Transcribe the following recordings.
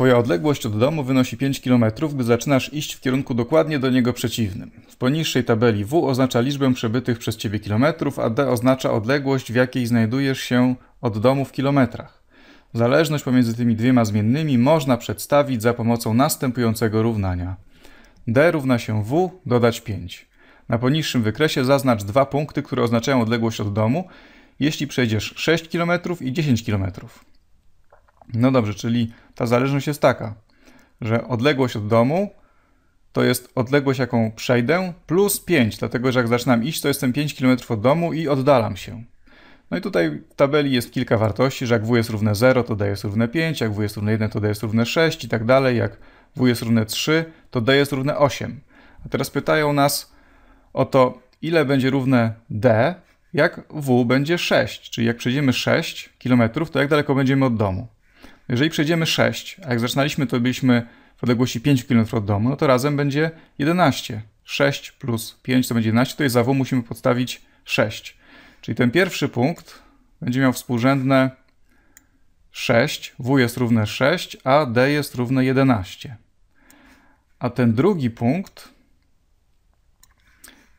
Twoja odległość od domu wynosi 5 km, gdy zaczynasz iść w kierunku dokładnie do niego przeciwnym. W poniższej tabeli W oznacza liczbę przebytych przez Ciebie kilometrów, a D oznacza odległość, w jakiej znajdujesz się od domu w kilometrach. Zależność pomiędzy tymi dwiema zmiennymi można przedstawić za pomocą następującego równania. D równa się W, dodać 5. Na poniższym wykresie zaznacz dwa punkty, które oznaczają odległość od domu, jeśli przejdziesz 6 km i 10 km. No dobrze, czyli ta zależność jest taka, że odległość od domu to jest odległość, jaką przejdę, plus 5, dlatego że jak zaczynam iść, to jestem 5 km od domu i oddalam się. No i tutaj w tabeli jest kilka wartości, że jak w jest równe 0, to d jest równe 5, jak w jest równe 1, to d jest równe 6 i tak dalej, jak w jest równe 3, to d jest równe 8. A teraz pytają nas o to, ile będzie równe d, jak w będzie 6, czyli jak przejdziemy 6 km, to jak daleko będziemy od domu. Jeżeli przejdziemy 6, a jak zaczynaliśmy, to byliśmy w odległości 5 km od domu, no to razem będzie 11. 6 plus 5 to będzie 11, to jest za W musimy podstawić 6. Czyli ten pierwszy punkt będzie miał współrzędne 6, W jest równe 6, a D jest równe 11. A ten drugi punkt,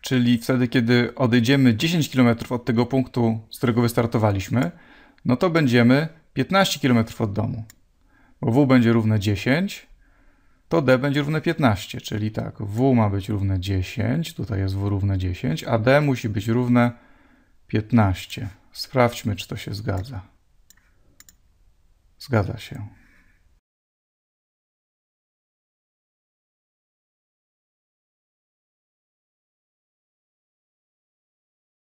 czyli wtedy, kiedy odejdziemy 10 km od tego punktu, z którego wystartowaliśmy, no to będziemy 15 km od domu, bo W będzie równe 10, to D będzie równe 15, czyli tak, W ma być równe 10, tutaj jest W równe 10, a D musi być równe 15. Sprawdźmy, czy to się zgadza. Zgadza się.